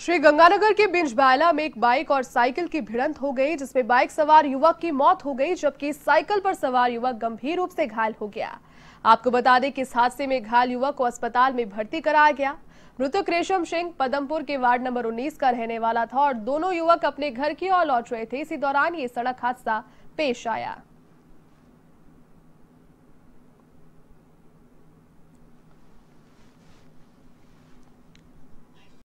श्री गंगानगर के बिंजबायला में एक बाइक और साइकिल की भिड़ंत हो गई जिसमें बाइक सवार युवक की मौत हो गई जबकि साइकिल पर सवार युवक गंभीर रूप से घायल हो गया आपको बता दें कि इस हादसे में घायल युवक को अस्पताल में भर्ती कराया गया मृतक रेशम सिंह पदमपुर के वार्ड नंबर 19 का रहने वाला था और दोनों युवक अपने घर की ओर लौट रहे थे इसी दौरान ये सड़क हादसा पेश आया